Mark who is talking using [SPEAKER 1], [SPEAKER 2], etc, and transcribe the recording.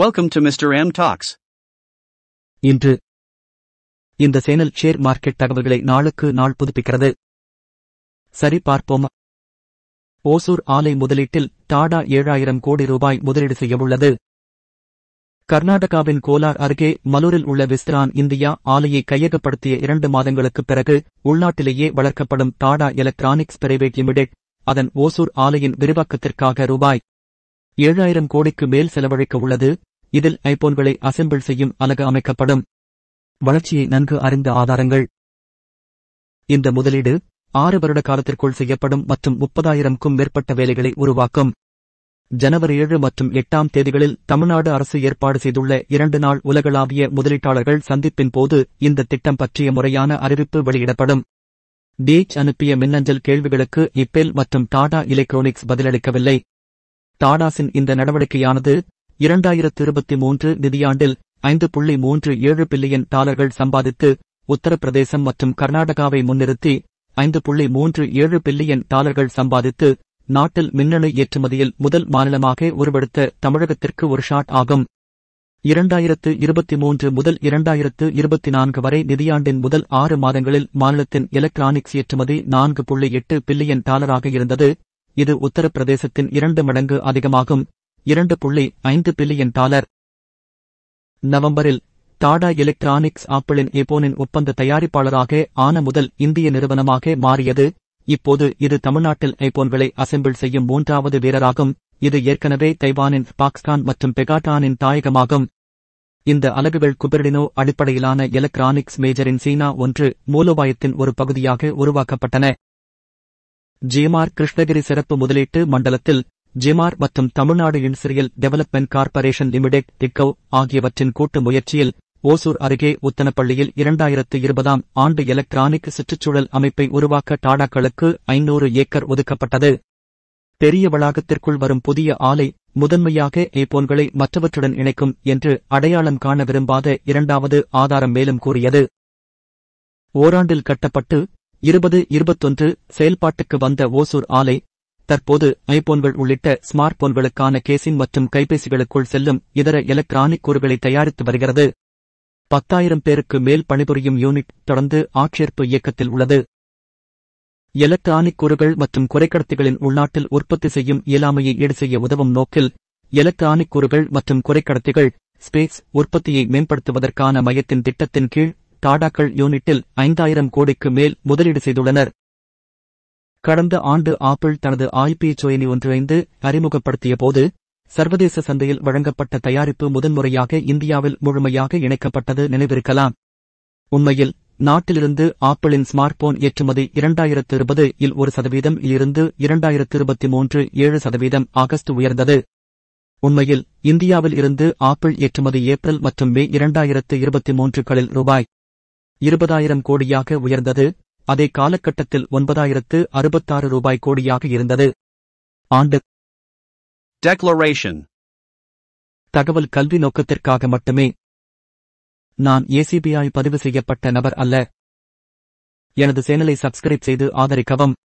[SPEAKER 1] welcome to mister M talks இன்று இந்த channel share market தகவல்களை நாளுக்கு நாள் புதுப்பிக்கிறது சரி பார்ப்போம் ஓசூர் ஆலை முதலீட்டில் டாடா ஏழாயிரம் கோடி ரூபாய் முதலீடு செய்யவுள்ளது கர்நாடகாவின் கோலார் அருகே மலூரில் உள்ள விஸ்திரான் இந்தியா ஆலையை கையகப்படுத்திய இரண்டு மாதங்களுக்குப் பிறகு உள்நாட்டிலேயே வளர்க்கப்படும் டாடா எலக்ட்ரானிக்ஸ் பிரைவேட் லிமிடெட் அதன் ஓசூர் ஆலையின் விரிவாக்கத்திற்காக ரூபாய் ஏழாயிரம் கோடிக்கு மேல் செலவழிக்க உள்ளது இதில் ஐபோன்களை அசெம்பிள் செய்யும் அலகு அமைக்கப்படும் வளர்ச்சியை நன்கு அறிந்த ஆதாரங்கள் இந்த முதலீடு ஆறு வருட காலத்திற்குள் செய்யப்படும் மற்றும் முப்பதாயிரம்க்கும் மேற்பட்ட வேலைகளை உருவாக்கும் ஜனவரி ஏழு மற்றும் எட்டாம் தேதிகளில் தமிழ்நாடு அரசு ஏற்பாடு செய்துள்ள இரண்டு நாள் உலகளாவிய முதலீட்டாளர்கள் சந்திப்பின் போது இந்த திட்டம் பற்றிய முறையான அறிவிப்பு வெளியிடப்படும் டேச் அனுப்பிய மின்னஞ்சல் கேள்விகளுக்கு இப்பேல் மற்றும் டாடா எலக்ட்ரானிக்ஸ் பதிலளிக்கவில்லை டாடாஸின் இந்த நடவடிக்கையானது இரண்டாயிரத்து இருபத்தி மூன்று நிதியாண்டில் ஐந்து புள்ளி மூன்று ஏழு பில்லியன் டாலர்கள் சம்பாதித்து உத்தரப்பிரதேசம் மற்றும் கர்நாடகாவை முன்னிறுத்தி ஐந்து புள்ளி மூன்று ஏழு பில்லியன் டாலர்கள் சம்பாதித்து நாட்டில் மின்னணு ஏற்றுமதியில் முதல் மாநிலமாக உருவெடுத்த தமிழகத்திற்கு ஒரு ஷாட் ஆகும் இரண்டாயிரத்து இருபத்தி மூன்று முதல் இரண்டாயிரத்து இருபத்தி நான்கு வரை நிதியாண்டின் முதல் ஆறு மாதங்களில் மாநிலத்தின் எலக்ட்ரானிக்ஸ் ஏற்றுமதி நான்கு புள்ளி எட்டு பில்லியன் டாலராக இருந்தது இது உத்தரப்பிரதேசத்தின் இரண்டு மடங்கு அதிகமாகும் இரண்டு புள்ளி ஐந்து பில்லியன் டாலர் நவம்பரில் டாடா எலக்ட்ரானிக்ஸ் ஆப்பிளின் எபோனின் ஒப்பந்த தயாரிப்பாளராக ஆன முதல் இந்திய நிறுவனமாக மாறியது இப்போது இது தமிழ்நாட்டில் ஐபோன்களை அசெம்பிள் செய்யும் மூன்றாவது வீரராகும் இது ஏற்கனவே தைவானின் பாக்ஸ்கான் மற்றும் பெகாட்டானின் தாயகமாகும் இந்த அலகுகள் குபெர்டினோ அடிப்படையிலான எலக்ட்ரானிக்ஸ் மேஜரின் சீனா ஒன்று மூலோபாயத்தின் ஒரு பகுதியாக உருவாக்கப்பட்டன ஜேமார் கிருஷ்ணகிரி சிறப்பு முதலீட்டு மண்டலத்தில் ஜிமார் மற்றும் Tamil Nadu industrial development corporation limited திக்கவ் ஆகியவற்றின் கூட்டு முயற்சியில் ஓசூர் அருகே உத்தனப்பள்ளியில் இரண்டாயிரத்து இருபதாம் ஆண்டு எலக்ட்ரானிக் சுற்றுச்சூழல் அமைப்பை உருவாக்க டாடாக்களுக்கு ஐநூறு ஏக்கர் ஒதுக்கப்பட்டது பெரிய வளாகத்திற்குள் வரும் புதிய ஆலை முதன்மையாக ஏபோன்களை மற்றவற்றுடன் இணைக்கும் என்று அடையாளம் காண விரும்பாத இரண்டாவது ஆதாரம் மேலும் கூறியது ஓராண்டில் கட்டப்பட்டு இருபது இருபத்தொன்று செயல்பாட்டுக்கு வந்த ஓசூர் ஆலை தற்போது ஐபோன்கள் உள்ளிட்ட ஸ்மார்ட் போன்களுக்கான கேசின் மற்றும் கைபேசிகளுக்குள் செல்லும் இதர எலக்ட்ரானிக் கூறுகளை தயாரித்து வருகிறது பத்தாயிரம் பேருக்கு மேல் பணிபுரியும் யூனிட் தொடர்ந்து ஆட்சேர்ப்பு இயக்கத்தில் உள்ளது எலக்ட்ரானிக் கூறுகள் மற்றும் குறைக்கடத்திகளின் உள்நாட்டில் உற்பத்தி செய்யும் இயலாமையை ஈடுசெய்ய உதவும் நோக்கில் எலக்ட்ரானிக் கூறுகள் மற்றும் குறைக்கடத்திகள் ஸ்பேஸ் உற்பத்தியை மேம்படுத்துவதற்கான மையத்தின் திட்டத்தின் கீழ் டாடாக்கள் யூனிட்டில் ஐந்தாயிரம் கோடிக்கு மேல் முதலீடு செய்துள்ளனர் கடந்த ஆண்டு ஆப்பிள் தனது ஐபி சோயனி ஒன்றிணைந்து அறிமுகப்படுத்திய போது சர்வதேச சந்தையில் வழங்கப்பட்ட தயாரிப்பு முதன்முறையாக இந்தியாவில் முழுமையாக இணைக்கப்பட்டது நினைவிருக்கலாம் உண்மையில் நாட்டிலிருந்து ஆப்பிளின் ஸ்மார்ட் போன் ஏற்றுமதி இரண்டாயிரத்து இருபது இல் ஒரு சதவீதம் இலிருந்து இரண்டாயிரத்து இருபத்தி மூன்று ஏழு சதவீதம் ஆகஸ்ட் உயர்ந்தது உண்மையில் இந்தியாவில் இருந்து ஆப்பிள் ஏற்றுமதி ஏப்ரல் மற்றும் மே இரண்டாயிரத்து இருபத்தி மூன்றுகளில் ரூபாய் இருபதாயிரம் கோடியாக உயர்ந்தது அதே காலகட்டத்தில் ஒன்பதாயிரத்து அறுபத்தாறு ரூபாய் கோடியாக இருந்தது ஆண்டு டெக்லரேஷன் தகவல் கல்வி நோக்கத்திற்காக மட்டுமே நான் ஏசிபிஐ பதிவு செய்யப்பட்ட நபர் அல்ல எனது சேனலை சப்ஸ்கிரைப் செய்து ஆதரிக்கவும்